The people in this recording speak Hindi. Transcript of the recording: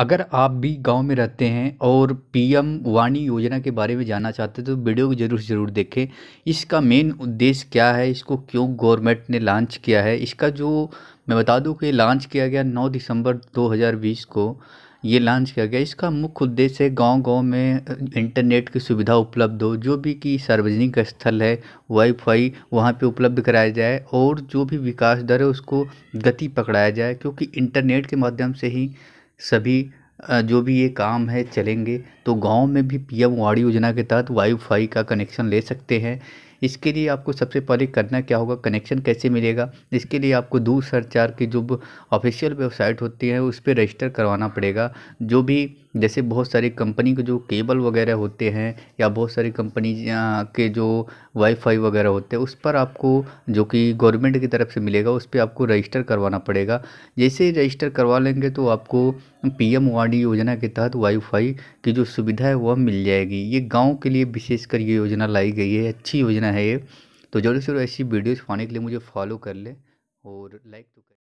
अगर आप भी गाँव में रहते हैं और पी एम वाणी योजना के बारे में जानना चाहते हैं तो वीडियो को ज़रूर ज़रूर देखें इसका मेन उद्देश्य क्या है इसको क्यों गवर्नमेंट ने लॉन्च किया है इसका जो मैं बता दूं कि लॉन्च किया गया 9 दिसंबर 2020 को ये लॉन्च किया गया इसका मुख्य उद्देश्य है गाँव गाँव में इंटरनेट की सुविधा उपलब्ध हो जो भी कि सार्वजनिक स्थल है वाईफाई वहाँ पे उपलब्ध कराया जाए और जो भी विकास दर है उसको गति पकड़ाया जाए क्योंकि इंटरनेट के माध्यम से ही सभी जो भी ये काम है चलेंगे तो गाँव में भी पी एम वाड़ी योजना के तहत वाईफ़ाई का कनेक्शन ले सकते हैं इसके लिए आपको सबसे पहले करना क्या होगा कनेक्शन कैसे मिलेगा इसके लिए आपको दूर संचार की जो ऑफिशियल वेबसाइट होती है उस पर रजिस्टर करवाना पड़ेगा जो भी जैसे बहुत सारी कंपनी के जो केबल वगैरह होते हैं या बहुत सारी कंपनी के जो वाईफाई वगैरह होते हैं उस पर आपको जो कि गवर्नमेंट की तरफ से मिलेगा उस पर आपको रजिस्टर करवाना पड़ेगा जैसे ही रजिस्टर करवा लेंगे तो आपको पीएम वाणी योजना के तहत वाईफाई की जो सुविधा है वह मिल जाएगी ये गाँव के लिए विशेषकर ये योजना लाई गई है अच्छी योजना है ये तो जल्द से जल्द ऐसी वीडियोज़ पाने के लिए मुझे फॉलो कर ले और लाइक तो कर